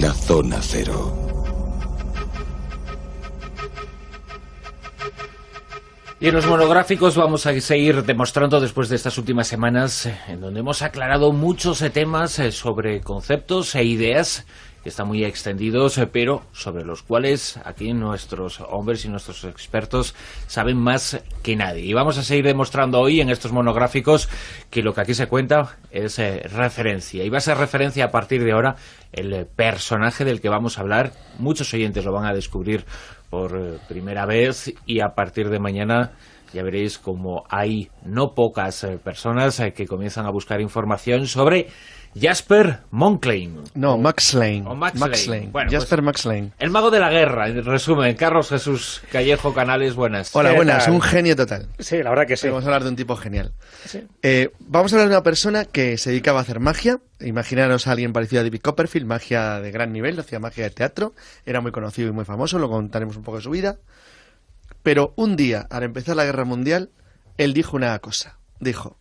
la zona cero. Y en los monográficos vamos a seguir demostrando después de estas últimas semanas eh, en donde hemos aclarado muchos temas eh, sobre conceptos e ideas que están muy extendidos, eh, pero sobre los cuales aquí nuestros hombres y nuestros expertos saben más que nadie. Y vamos a seguir demostrando hoy en estos monográficos que lo que aquí se cuenta es eh, referencia. Y va a ser referencia a partir de ahora el eh, personaje del que vamos a hablar. Muchos oyentes lo van a descubrir por primera vez y a partir de mañana ya veréis como hay no pocas eh, personas eh, que comienzan a buscar información sobre Jasper Monklane. No, Max Lane. Max, Lane. Bueno, Jasper pues, Max Lane. El mago de la guerra, en resumen. Carlos Jesús Callejo Canales, buenas. Hola, buenas. Un genio total. Sí, la verdad que sí. Vamos a hablar de un tipo genial. Eh, vamos a hablar de una persona que se dedicaba a hacer magia. Imaginaros a alguien parecido a David Copperfield, magia de gran nivel, hacía magia de teatro. Era muy conocido y muy famoso, lo contaremos un poco de su vida. Pero un día, al empezar la guerra mundial, él dijo una cosa. Dijo,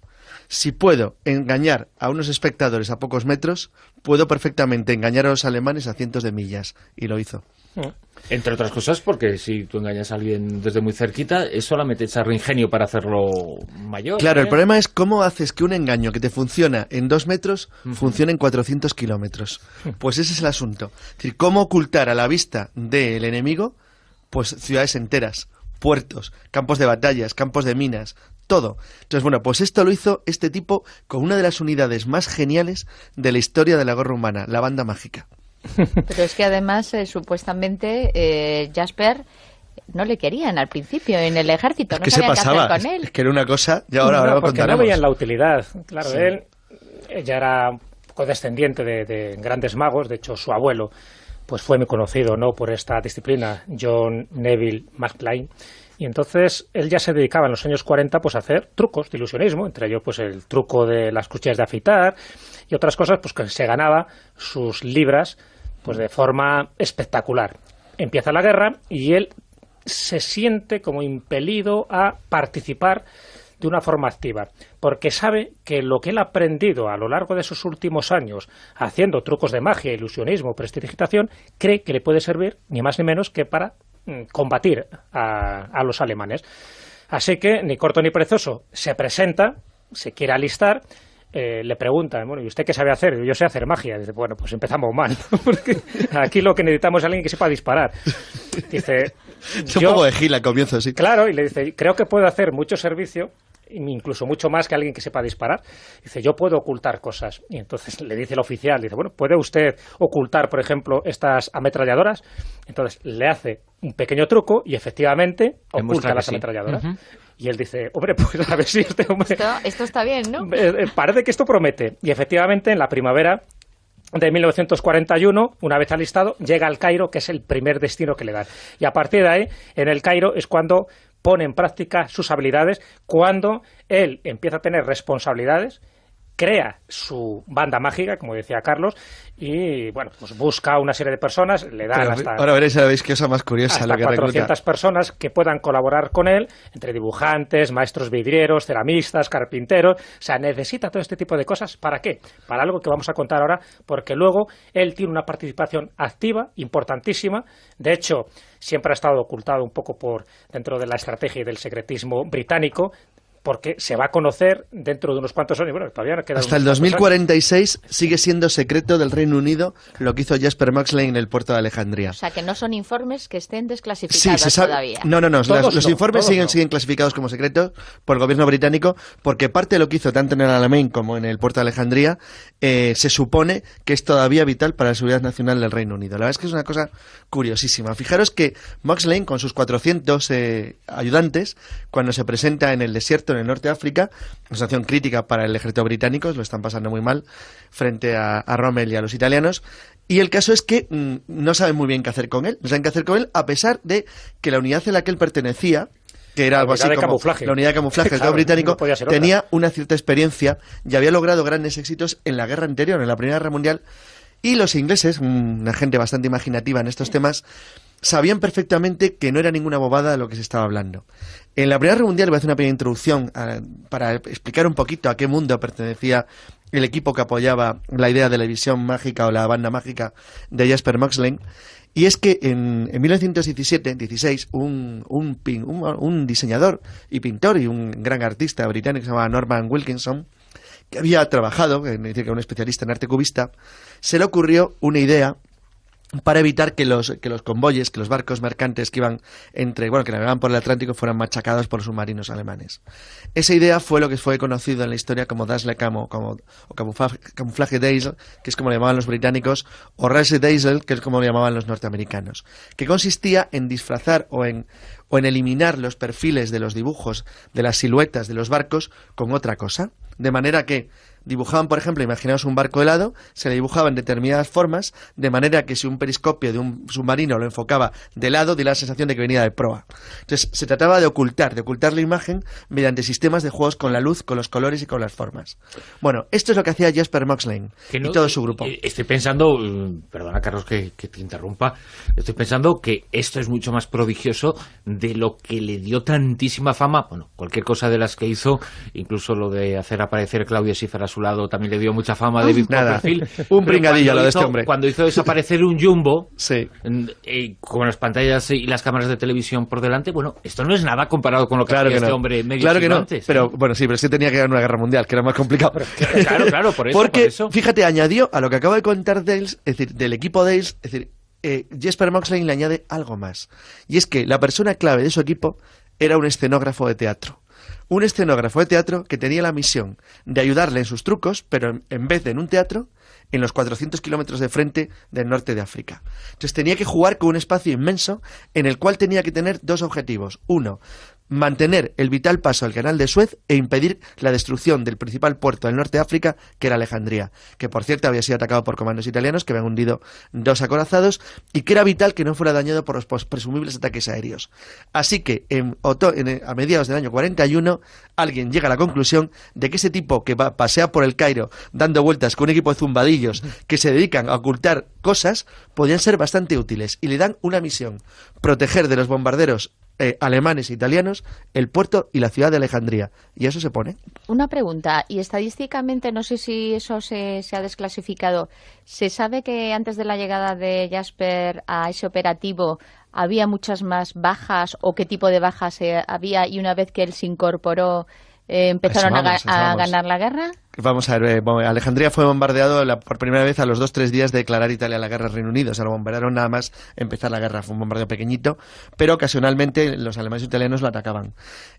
si puedo engañar a unos espectadores a pocos metros, puedo perfectamente engañar a los alemanes a cientos de millas. Y lo hizo. Ah. Entre otras cosas, porque si tú engañas a alguien desde muy cerquita, es solamente echarle ingenio para hacerlo mayor. Claro, el ¿eh? problema es cómo haces que un engaño que te funciona en dos metros funcione en 400 kilómetros. Pues ese es el asunto. Es decir, cómo ocultar a la vista del enemigo pues ciudades enteras puertos, campos de batallas, campos de minas, todo. Entonces, bueno, pues esto lo hizo este tipo con una de las unidades más geniales de la historia de la gorra humana, la banda mágica. Pero es que además, eh, supuestamente, eh, Jasper no le querían al principio en el ejército. ¿Qué se pasaba. con él. Es que era una cosa, y ahora, ahora no veían la utilidad. Claro, él ya era un descendiente de grandes magos, de hecho, su abuelo pues fue muy conocido ¿no? por esta disciplina, John Neville McClain. Y entonces él ya se dedicaba en los años 40 pues, a hacer trucos de ilusionismo, entre ellos pues, el truco de las cuchillas de afitar y otras cosas pues, que se ganaba sus libras pues, de forma espectacular. Empieza la guerra y él se siente como impelido a participar de una forma activa, porque sabe que lo que él ha aprendido a lo largo de sus últimos años haciendo trucos de magia, ilusionismo, prestidigitación, cree que le puede servir ni más ni menos que para mm, combatir a, los alemanes. Así que, ni corto ni precioso, se presenta, se quiere alistar, eh, le pregunta, bueno, ¿y usted qué sabe hacer? Yo sé hacer magia. Dice, bueno, pues empezamos mal, porque aquí lo que necesitamos es alguien que sepa disparar. Dice... Es un poco de gila, comienzo así. Claro, y le dice, creo que puedo hacer mucho servicio incluso mucho más que alguien que sepa disparar. Dice, yo puedo ocultar cosas. Y entonces le dice el oficial, dice, bueno, ¿puede usted ocultar, por ejemplo, estas ametralladoras? Entonces le hace un pequeño truco y efectivamente oculta las ametralladoras. Y él dice, hombre, pues a ver si este hombre... Esto, esto está bien, ¿no? Eh, eh, parece que esto promete. Y efectivamente, en la primavera de 1941, una vez alistado, llega al Cairo, que es el primer destino que le dan. Y a partir de ahí, en el Cairo es cuando pone en práctica sus habilidades cuando él empieza a tener responsabilidades crea su banda mágica, como decía Carlos, y bueno, pues busca una serie de personas, le da hasta... Ahora veréis, más curiosa que 400 personas que puedan colaborar con él, entre dibujantes, maestros vidrieros, ceramistas, carpinteros, o sea, necesita todo este tipo de cosas, ¿para qué? Para algo que vamos a contar ahora, porque luego él tiene una participación activa, importantísima, de hecho, siempre ha estado ocultado un poco por dentro de la estrategia y del secretismo británico, porque se va a conocer dentro de unos cuantos años. Bueno, todavía queda Hasta el 2046 sigue siendo secreto del Reino Unido lo que hizo Jasper Maxley en el puerto de Alejandría. O sea, que no son informes que estén desclasificados sí, se todavía. No, no, no. los, informes siguen, clasificados como secretos por el gobierno británico porque parte de lo que hizo tanto en el Alamein como en el puerto de Alejandría eh, se supone que es todavía vital para la seguridad nacional del Reino Unido. La verdad es que es una cosa curiosísima. Fijaros que Maxley, con sus 400 eh, ayudantes, cuando se presenta en el desierto en el norte de África, una situación crítica para el ejército británico, lo están pasando muy mal frente a, Rommel y a los italianos. Y el caso es que mm, no saben muy bien qué hacer con él, no saben qué hacer con él, a pesar de que la unidad a la que él pertenecía, que era algo así camuflaje. la unidad de camuflaje del Estado británico, tenía una cierta experiencia y había logrado grandes éxitos en la guerra anterior, en la Primera Guerra Mundial. Y los ingleses, mm, una gente bastante imaginativa en estos temas, sabían perfectamente que no era ninguna bobada lo que se estaba hablando. En la Primera Guerra Mundial voy a hacer una pequeña introducción eh, para explicar un poquito a qué mundo pertenecía el equipo que apoyaba la idea de la visión mágica o la banda mágica de Jasper Moxley. Y es que en, 1917-16 un, diseñador y pintor y un gran artista británico que se llamaba Norman Wilkinson, que había trabajado, es decir, que era un especialista en arte cubista, se le ocurrió una idea para evitar que los, que los convoyes, que los barcos mercantes que iban entre, bueno, que navegaban por el Atlántico fueran machacados por los submarinos alemanes. Esa idea fue lo que fue conocido en la historia como Dazzle Camo, como, o camuflaje, camuflaje que es como le llamaban los británicos, o Race diesel, que es como lo llamaban los norteamericanos, que consistía en disfrazar o en, o en eliminar los perfiles de los dibujos, de las siluetas de los barcos con otra cosa. De manera que dibujaban, por ejemplo, imaginaos un barco helado, se le dibujaba en determinadas formas, de manera que si un periscopio de un submarino lo enfocaba de lado, diera la sensación de que venía de proa. Entonces, se trataba de ocultar, de ocultar la imagen mediante sistemas de juegos con la luz, con los colores y con las formas. Bueno, esto es lo que hacía Jasper Moxley y todo eh, su grupo. Eh, estoy pensando, mm, perdona Carlos que, te interrumpa, estoy pensando que esto es mucho más prodigioso de lo que le dio tantísima fama, bueno, cualquier cosa de las que hizo, incluso lo de hacer aparecer Claudia Cifras su lado también le dio mucha fama a ah, David Copperfield. un pringadillo lo de este hombre. Cuando hizo desaparecer un jumbo, sí. Eh, con las pantallas y las cámaras de televisión por delante, bueno, esto no es nada comparado con lo que claro que este hombre claro que no. Pero bueno, sí, pero sí tenía que ganar una guerra mundial, que era más complicado. claro, claro, por eso. Porque, fíjate, añadió a lo que acaba de contar Dales, es decir, del equipo Dales, es decir, eh, Jesper Moxley le añade algo más. Y es que la persona clave de su equipo era un escenógrafo de teatro un escenógrafo de teatro que tenía la misión de ayudarle en sus trucos, pero en, vez de en un teatro, en los 400 kilómetros de frente del norte de África. Entonces tenía que jugar con un espacio inmenso en el cual tenía que tener dos objetivos. Uno, mantener el vital paso al canal de Suez e impedir la destrucción del principal puerto del norte de África, que era Alejandría, que por cierto había sido atacado por comandos italianos que habían hundido dos acorazados y que era vital que no fuera dañado por los presumibles ataques aéreos. Así que eh, a mediados del año 41 alguien llega a la conclusión de que ese tipo que va, pasea por el Cairo dando vueltas con un equipo de zumbadillos que se dedican a ocultar cosas podían ser bastante útiles y le dan una misión, proteger de los bombarderos eh, alemanes e italianos el puerto y la ciudad de Alejandría. Y eso se pone. Una pregunta, y estadísticamente, no sé si eso se, ha desclasificado, ¿se sabe que antes de la llegada de Jasper a ese operativo había muchas más bajas o qué tipo de bajas eh, había y una vez que él se incorporó eh, empezaron a ganar la guerra? Vamos a ver, eh, Alejandría fue bombardeado por primera vez a los dos tres días de declarar Italia la guerra al Reino Unido. O sea, lo bombardearon nada más empezar la guerra. Fue un bombardeo pequeñito, pero ocasionalmente los alemanes y e italianos lo atacaban.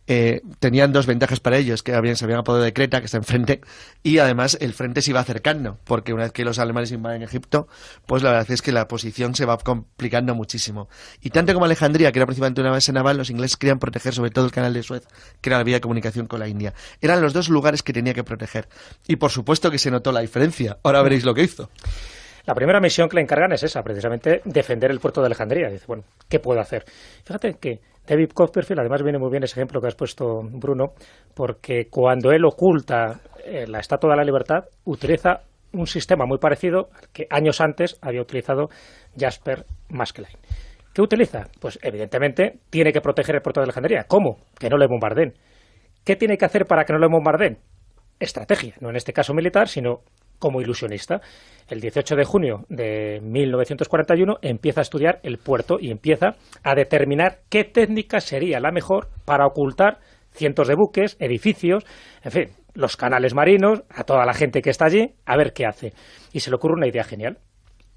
Eh, tenían dos ventajas para ellos, que habían, se habían apodado de Creta, que está enfrente, y además el frente se iba acercando, porque una vez que los alemanes invaden Egipto, pues la verdad es que la posición se va complicando muchísimo. Y tanto como Alejandría, que era principalmente una base naval, los ingleses querían proteger sobre todo el canal de Suez, que era la vía de comunicación con la India. Eran los dos lugares que tenía que proteger y por supuesto que se notó la diferencia. Ahora mm. veréis lo que hizo. La primera misión que le encargan es esa, precisamente defender el puerto de Alejandría. Dice, bueno, ¿qué puedo hacer? Fíjate que David Copperfield, además viene muy bien ese ejemplo que has puesto, Bruno, porque cuando él oculta eh, la Estatua de la Libertad, utiliza un sistema muy parecido al que años antes había utilizado Jasper Maskelyne. ¿Qué utiliza? Pues evidentemente tiene que proteger el puerto de Alejandría. ¿Cómo? Que no le bombardeen. ¿Qué tiene que hacer para que no le bombardeen? estrategia, no en este caso militar, sino como ilusionista. El 18 de junio de 1941 empieza a estudiar el puerto y empieza a determinar qué técnica sería la mejor para ocultar cientos de buques, edificios, en fin, los canales marinos, a toda la gente que está allí, a ver qué hace. Y se le ocurre una idea genial.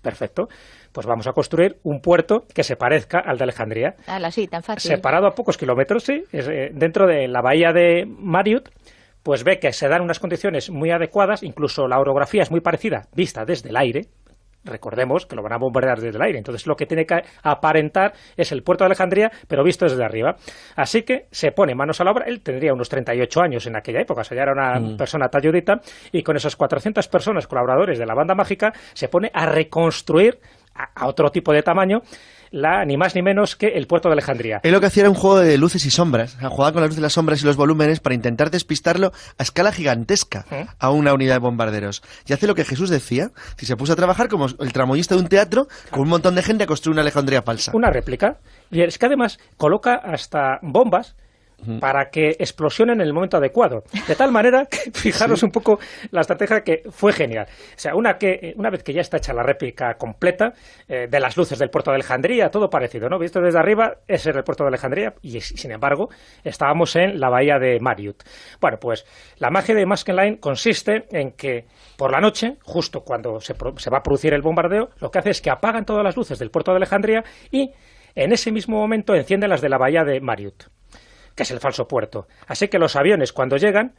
Perfecto. Pues vamos a construir un puerto que se parezca al de Alejandría. Ah, tan fácil. Separado a pocos kilómetros, sí, eh, dentro de la bahía de Mariut pues ve que se dan unas condiciones muy adecuadas, incluso la orografía es muy parecida, vista desde el aire, recordemos que lo van a bombardear desde el aire. Entonces lo que tiene que aparentar es el puerto de Alejandría, pero visto desde arriba. Así que se pone manos a la obra. Él tendría unos 38 años en aquella época, o sea, ya era una mm. persona talludita, y con esas 400 personas colaboradores de la banda mágica se pone a reconstruir a otro tipo de tamaño la, ni más ni menos que el puerto de Alejandría. Él lo que hacía era un juego de luces y sombras. jugaba con las luces, las sombras y los volúmenes para intentar despistarlo a escala gigantesca a una unidad de bombarderos. Y hace lo que Jesús decía. Si se puso a trabajar como el tramoyista de un teatro, con un montón de gente a construir una Alejandría falsa. Una réplica. Y es que además coloca hasta bombas para que explosionen en el momento adecuado. De tal manera que fijaros un poco la estrategia que fue genial. O sea, una, que, eh, una vez que ya está hecha la réplica completa eh, de las luces del puerto de Alejandría, todo parecido, ¿no? Visto desde arriba, ese era el puerto de Alejandría y, sin embargo, estábamos en la bahía de Mariut. Bueno, pues la magia de Maskenline consiste en que por la noche, justo cuando se, se va a producir el bombardeo, lo que hace es que apagan todas las luces del puerto de Alejandría y en ese mismo momento encienden las de la bahía de Mariut que es el falso puerto. Así que los aviones cuando llegan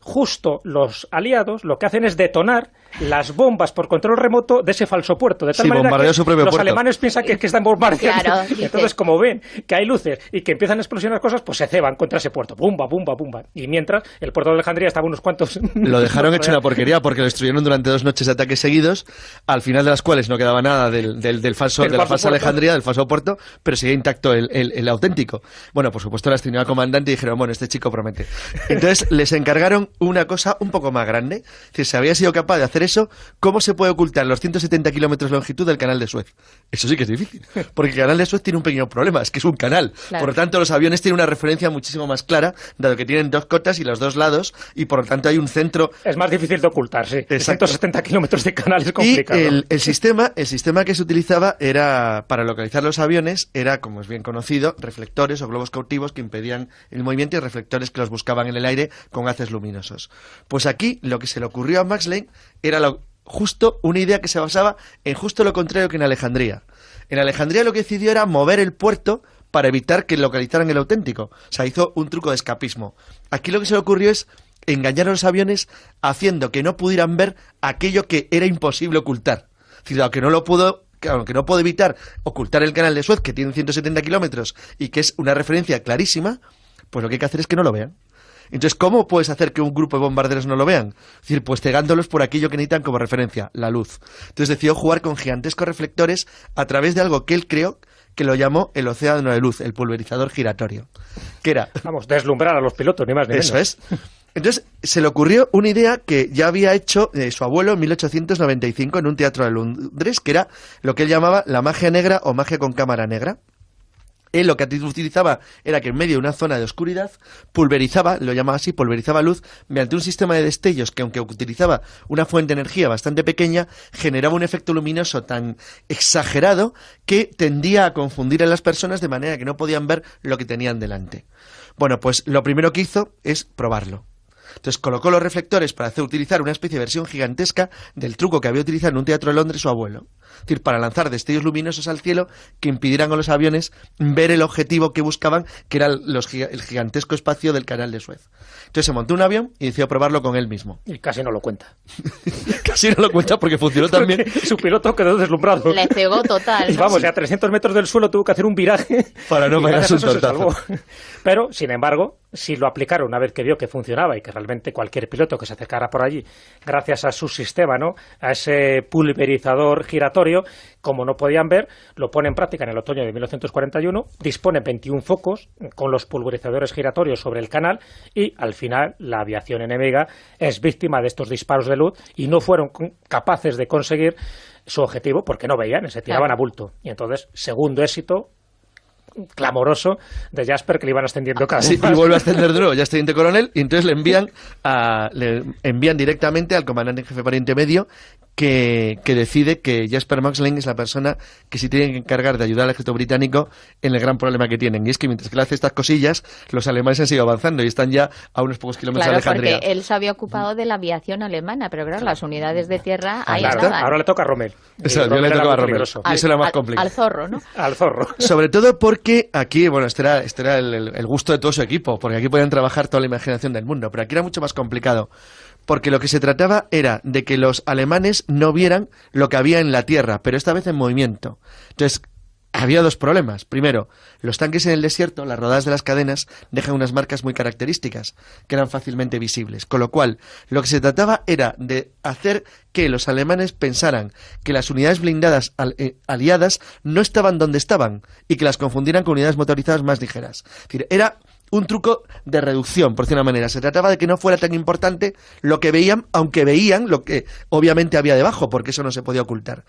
justo los aliados lo que hacen es detonar las bombas por control remoto de ese falso puerto. De tal manera que los alemanes piensan que, están bombardeando. Entonces, como ven que hay luces y que empiezan a explosionar cosas, pues se ceban contra ese puerto. Bumba, bumba, bumba. Y mientras, el puerto de Alejandría estaba unos cuantos... Lo dejaron hecho una porquería porque lo destruyeron durante dos noches de ataques seguidos, al final de las cuales no quedaba nada del, del, falso, de la falsa puerto. Alejandría, del falso puerto, pero seguía intacto el, el, auténtico. Bueno, por supuesto, la tenía al comandante y dijeron, bueno, este chico promete. Entonces, les encargaron una cosa un poco más grande. Si se había sido capaz de hacer eso, ¿cómo se puede ocultar los 170 kilómetros de longitud del canal de Suez? Eso sí que es difícil, porque el canal de Suez tiene un pequeño problema, es que es un canal. Por lo tanto, los aviones tienen una referencia muchísimo más clara, dado que tienen dos cotas y los dos lados, y por lo tanto hay un centro... Es más difícil de ocultar, sí. 170 kilómetros de canal es complicado. Y el, sistema, el sistema que se utilizaba era, para localizar los aviones, era, como es bien conocido, reflectores o globos cautivos que impedían el movimiento y reflectores que los buscaban en el aire con haces luminosos. Pues aquí lo que se le ocurrió a Max Lane era lo, justo una idea que se basaba en justo lo contrario que en Alejandría. En Alejandría lo que decidió era mover el puerto para evitar que localizaran el auténtico. O sea, hizo un truco de escapismo. Aquí lo que se le ocurrió es engañar a los aviones haciendo que no pudieran ver aquello que era imposible ocultar. Es decir, aunque no lo pudo aunque no puedo evitar ocultar el canal de Suez, que tiene 170 kilómetros y que es una referencia clarísima, pues lo que hay que hacer es que no lo vean. Entonces, ¿cómo puedes hacer que un grupo de bombarderos no lo vean? Es decir, pues cegándolos por aquello que necesitan como referencia, la luz. Entonces decidió jugar con gigantescos reflectores a través de algo que él creó que lo llamó el océano de luz, el pulverizador giratorio. Que era... Vamos, deslumbrar a los pilotos, ni más ni menos. Eso es. Entonces se le ocurrió una idea que ya había hecho eh, su abuelo en 1895 en un teatro de Londres, que era lo que él llamaba la magia negra o magia con cámara negra. Él lo que utilizaba era que en medio de una zona de oscuridad pulverizaba, lo llamaba así, pulverizaba luz mediante un sistema de destellos que aunque utilizaba una fuente de energía bastante pequeña, generaba un efecto luminoso tan exagerado que tendía a confundir a las personas de manera que no podían ver lo que tenían delante. Bueno, pues lo primero que hizo es probarlo. Entonces colocó los reflectores para hacer utilizar una especie de versión gigantesca del truco que había utilizado en un teatro de Londres su abuelo. Es decir, para lanzar destellos luminosos al cielo que impidieran a los aviones ver el objetivo que buscaban, que era el gigantesco espacio del canal de Suez. Entonces se montó un avión y decidió probarlo con él mismo. Y casi no lo cuenta. casi no lo cuenta porque funcionó también. su piloto quedó deslumbrado. Le pegó total. vamos, a 300 metros del suelo tuvo que hacer un viraje. Para no un tortazo. Pero, sin embargo, si lo aplicaron una vez que vio que funcionaba y que realmente cualquier piloto que se acercara por allí, gracias a su sistema, ¿no? a ese pulverizador giratorio, como no podían ver, lo pone en práctica en el otoño de 1941, dispone 21 focos con los pulverizadores giratorios sobre el canal y al final la aviación enemiga es víctima de estos disparos de luz y no fueron capaces de conseguir su objetivo porque no veían, se tiraban a bulto. Y entonces, segundo éxito clamoroso de Jasper que le iban ascendiendo casi. y vuelve a ascender de nuevo, ya teniente coronel, y entonces le envían, a, le envían directamente al comandante en jefe pariente medio que, decide que Jasper Maxling es la persona que se tiene que encargar de ayudar al ejército británico en el gran problema que tienen. Y es que mientras que él hace estas cosillas, los alemanes han seguido avanzando y están ya a unos pocos kilómetros de Alejandría. Porque él se había ocupado de la aviación alemana, pero claro, las unidades de tierra ahí Ahora le toca a Rommel. le era más complicado. Al zorro, ¿no? al zorro. Sobre todo porque aquí, bueno, este era, este el, el gusto de todo su equipo, porque aquí podían trabajar toda la imaginación del mundo, pero aquí era mucho más complicado porque lo que se trataba era de que los alemanes no vieran lo que había en la tierra, pero esta vez en movimiento. Entonces, había dos problemas. Primero, los tanques en el desierto, las rodadas de las cadenas, dejan unas marcas muy características, que eran fácilmente visibles. Con lo cual, lo que se trataba era de hacer que los alemanes pensaran que las unidades blindadas eh, aliadas no estaban donde estaban y que las confundieran con unidades motorizadas más ligeras. Es decir, era un truco de reducción, por decir manera. Se trataba de que no fuera tan importante lo que veían, aunque veían lo que obviamente había debajo, porque eso no se podía ocultar.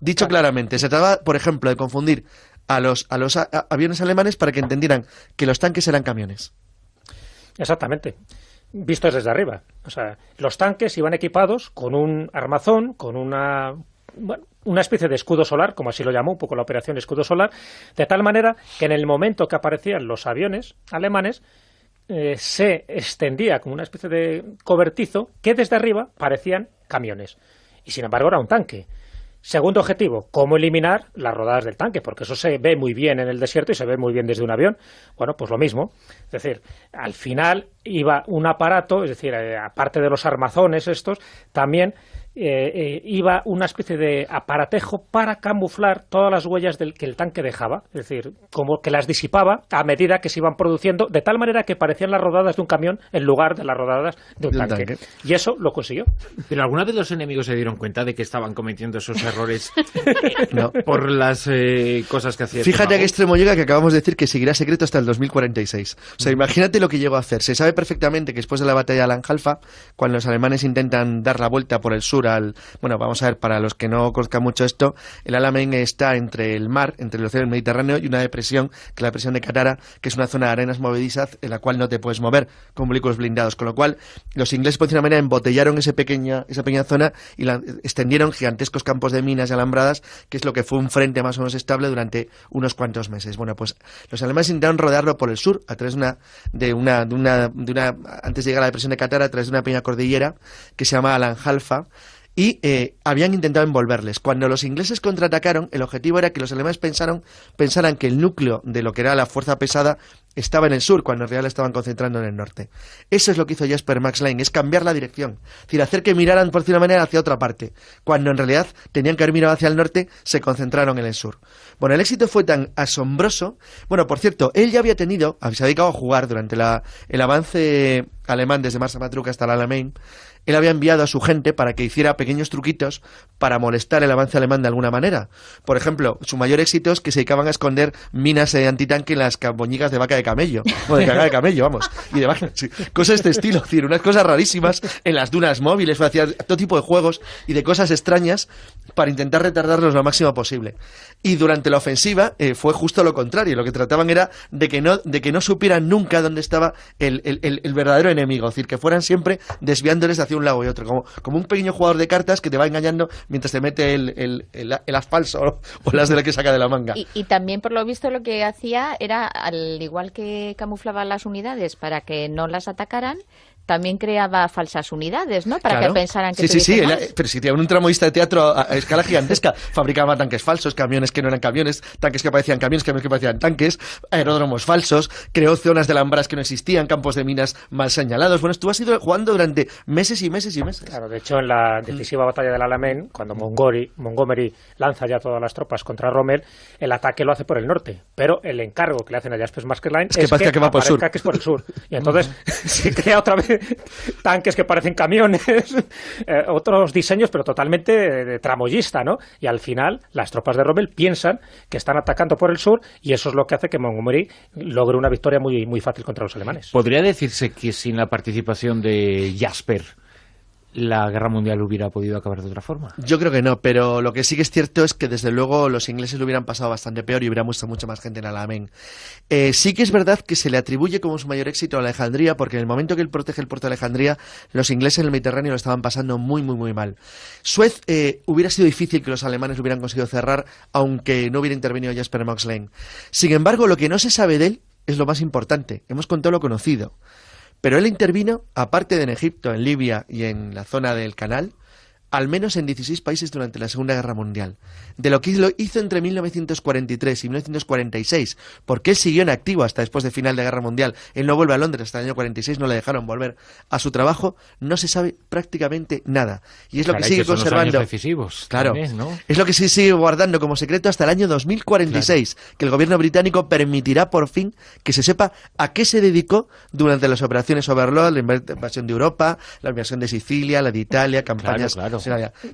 Dicho claramente, se trataba, por ejemplo, de confundir a los, a los aviones alemanes para que entendieran que los tanques eran camiones. Exactamente vistos desde arriba. O sea, los tanques iban equipados con un armazón, con una una especie de escudo solar, como así lo llamó un poco la operación escudo solar, de tal manera que en el momento que aparecían los aviones alemanes, eh, se extendía como una especie de cobertizo que desde arriba parecían camiones. Y sin embargo era un tanque. Segundo objetivo, cómo eliminar las rodadas del tanque, porque eso se ve muy bien en el desierto y se ve muy bien desde un avión. Bueno, pues lo mismo. Es decir, al final iba un aparato, es decir, eh, aparte de los armazones estos, también eh, eh, iba una especie de aparatejo para camuflar todas las huellas del, que el tanque dejaba, es decir, como que las disipaba a medida que se iban produciendo, de tal manera que parecían las rodadas de un camión en lugar de las rodadas de un tanque. Y eso lo consiguió. ¿Pero algunos de los enemigos se dieron cuenta de que estaban cometiendo esos errores por las eh, cosas que hacían? Fíjate que extremo llega que acabamos de decir que seguirá secreto hasta el 2046. O sea, imagínate lo que llegó a hacer. Se sabe perfectamente que después de la batalla de Lanjalfa, cuando los alemanes intentan dar la vuelta por el sur bueno, vamos a ver, para los que no conozcan mucho esto, el Alamein está entre el mar, entre el océano y Mediterráneo y una depresión, que es la depresión de Catara, que es una zona de arenas movedizas en la cual no te puedes mover con vehículos blindados. Con lo cual, los ingleses, por manera, embotellaron ese pequeña, esa pequeña zona y la, extendieron gigantescos campos de minas y alambradas, que es lo que fue un frente más o menos estable durante unos cuantos meses. Bueno, pues los alemanes intentaron rodearlo por el sur, a través de una, de una, de una, antes de llegar a la depresión de Catara, a través de una pequeña cordillera que se llama Alanjalfa, y eh, habían intentado envolverles. Cuando los ingleses contraatacaron, el objetivo era que los alemanes pensaron, pensaran que el núcleo de lo que era la fuerza pesada estaba en el sur, cuando en realidad estaban concentrando en el norte. Eso es lo que hizo Jasper Max Line, es cambiar la dirección. Es decir, hacer que miraran, por cierto manera, hacia otra parte. Cuando en realidad tenían que haber mirado hacia el norte, se concentraron en el sur. Bueno, el éxito fue tan asombroso. Bueno, por cierto, él ya había tenido, se ha dedicado a jugar durante la, el avance alemán desde Marsa Matruca hasta la Alamein él había enviado a su gente para que hiciera pequeños truquitos para molestar el avance alemán de alguna manera. Por ejemplo, su mayor éxito es que se dedicaban a esconder minas de antitanque en las camboñigas de vaca de camello, o de caga de camello, vamos, y de cosas de este estilo, decir, unas cosas rarísimas en las dunas móviles, hacía todo tipo de juegos y de cosas extrañas para intentar retardarlos lo máximo posible. Y durante la ofensiva eh, fue justo lo contrario, lo que trataban era de que no, de que no supieran nunca dónde estaba el, verdadero enemigo, es decir, que fueran siempre desviándoles hacia un lado y otro, como, como un pequeño jugador de cartas que te va engañando mientras te mete el, el, el, o las de la que saca de la manga. Y, y, también, por lo visto, lo que hacía era, al igual que camuflaba las unidades para que no las atacaran, también creaba falsas unidades, ¿no? Para que pensaran que. Sí, sí, sí. pero si tenía un tramoista de teatro a, escala gigantesca, fabricaba tanques falsos, camiones que no eran camiones, tanques que parecían camiones, camiones que parecían tanques, aeródromos falsos, creó zonas de alambras que no existían, campos de minas mal señalados. Bueno, tú has ido jugando durante meses y meses y meses. Claro, de hecho, en la decisiva batalla batalla del Alamén, cuando Montgomery, Montgomery lanza ya todas las tropas contra Rommel, el ataque lo hace por el norte, pero el encargo que le hacen a Jasper Maskerline es, que, es que, va por sur. que es por el sur. Y entonces se crea otra vez tanques que parecen camiones, eh, otros diseños, pero totalmente de, tramoyista, ¿no? Y al final las tropas de Rommel piensan que están atacando por el sur y eso es lo que hace que Montgomery logre una victoria muy, muy fácil contra los alemanes. Podría decirse que sin la participación de Jasper la guerra mundial hubiera podido acabar de otra forma. Yo creo que no, pero lo que sí que es cierto es que desde luego los ingleses lo hubieran pasado bastante peor y hubiera muerto mucha más gente en Alamein. Eh, sí que es verdad que se le atribuye como su mayor éxito a Alejandría, porque en el momento que él protege el puerto de Alejandría, los ingleses en el Mediterráneo lo estaban pasando muy, muy, muy mal. Suez eh, hubiera sido difícil que los alemanes hubieran conseguido cerrar, aunque no hubiera intervenido Jasper Lane. Sin embargo, lo que no se sabe de él es lo más importante. Hemos contado lo conocido. Pero él intervino, aparte de en Egipto, en Libia y en la zona del canal, al menos en 16 países durante la Segunda Guerra Mundial, de lo que lo hizo entre 1943 y 1946, porque él siguió en activo hasta después de final de la Guerra Mundial, él no vuelve a Londres hasta el año 46, no le dejaron volver a su trabajo, no se sabe prácticamente nada. Y es lo que sigue conservando. claro, es lo que se sigue guardando como secreto hasta el año 2046, que el gobierno británico permitirá por fin que se sepa a qué se dedicó durante las operaciones Overlord, la invasión de Europa, la invasión de Sicilia, la de Italia, campañas claro, claro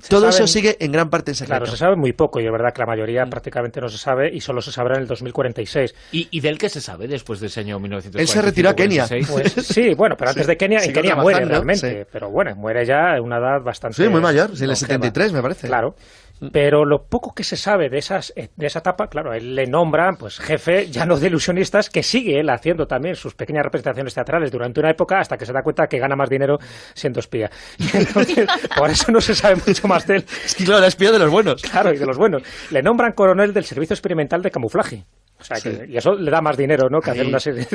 todo eso sigue en gran parte en secreto. Claro, se sabe muy poco y es verdad que la mayoría mm. prácticamente no se sabe y solo se sabrá en el 2046. ¿Y, del que se sabe después del año 1946? Él se retiró a Kenia. Pues, sí, bueno, pero antes de Kenia, en Kenia muere realmente. Pero bueno, muere ya en una edad bastante... Sí, muy mayor, en el 73 me parece. Claro. Mm. Pero lo poco que se sabe de, esas, eh, esa etapa, claro, le nombran pues, jefe ya no de ilusionistas, que sigue él haciendo también sus pequeñas representaciones teatrales durante una época hasta que se da cuenta que gana más dinero siendo espía. por eso no se sabe mucho más de él. Es que claro, es espía de los buenos. Claro, y de los buenos. Le nombran coronel del Servicio Experimental de Camuflaje y eso le da más dinero, Que hacer una serie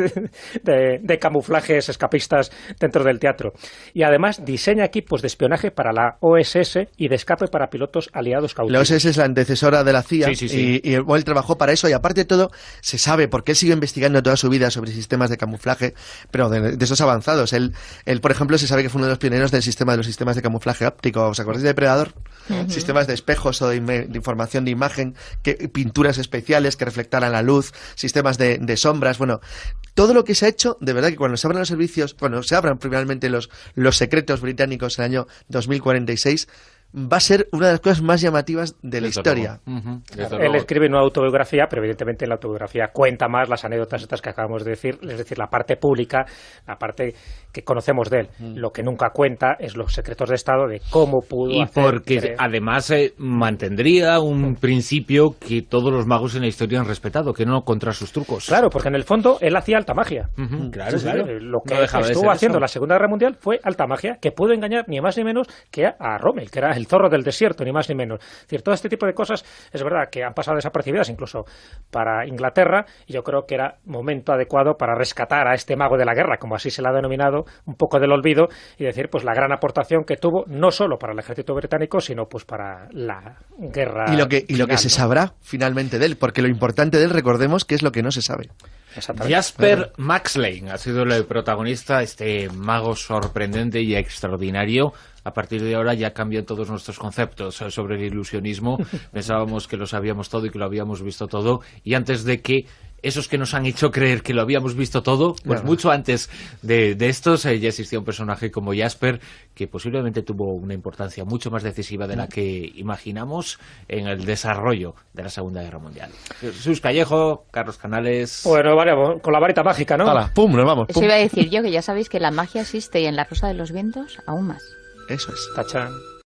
de, camuflajes escapistas dentro del teatro. Y además diseña equipos de espionaje para la OSS y de escape para pilotos aliados cautivos. La OSS es la antecesora de la CIA y, él trabajó para eso. Y aparte de todo, se sabe, porque él siguió investigando toda su vida sobre sistemas de camuflaje, pero de, esos avanzados. Él, él, por ejemplo, se sabe que fue uno de los pioneros del sistema de los sistemas de camuflaje óptico. ¿Os acordáis de Predador? Sistemas de espejos o de, información de imagen, pinturas especiales que reflectaran la luz sistemas de, sombras, bueno, todo lo que se ha hecho, de verdad que cuando se abran los servicios, ...bueno, se abran primeramente los, los secretos británicos en el año 2046, va a ser una de las cosas más llamativas de la historia. Él escribe una autobiografía, pero evidentemente en la autobiografía cuenta más las anécdotas estas que acabamos de decir, es decir, la parte pública, la parte que conocemos de él. Lo que nunca cuenta es los secretos de Estado de cómo pudo y porque además eh, mantendría un principio que todos los magos en la historia han respetado, que no contra sus trucos. Claro, porque en el fondo él hacía alta magia. Eh, lo que estuvo haciendo la Segunda Guerra Mundial fue alta magia, que pudo engañar ni más ni menos que a, a Rommel, que era el zorro del desierto, ni más ni menos. Es decir, todo este tipo de cosas es verdad que han pasado desapercibidas incluso para Inglaterra y yo creo que era momento adecuado para rescatar a este mago de la guerra, como así se le ha denominado, un poco del olvido y decir pues la gran aportación que tuvo no solo para el ejército británico, sino pues para la guerra. Y lo que, y lo que se sabrá finalmente de él, porque lo importante de él, recordemos, que es lo que no se sabe. Jasper Maxlane ha sido el protagonista, este mago sorprendente y extraordinario a partir de ahora ya cambian todos nuestros conceptos eh, sobre el ilusionismo. Pensábamos que lo sabíamos todo y que lo habíamos visto todo. Y antes de que esos que nos han hecho creer que lo habíamos visto todo, pues mucho antes de, de estos eh, ya existía un personaje como Jasper que posiblemente tuvo una importancia mucho más decisiva de la que imaginamos en el desarrollo de la Segunda Guerra Mundial. Sus Callejo, Carlos Canales... Bueno, vale, con la varita mágica, ¿no? pum, nos vamos. Eso iba a decir yo, que ya sabéis que la magia existe y en La Rosa de los Vientos aún más. Eso es. Tachán.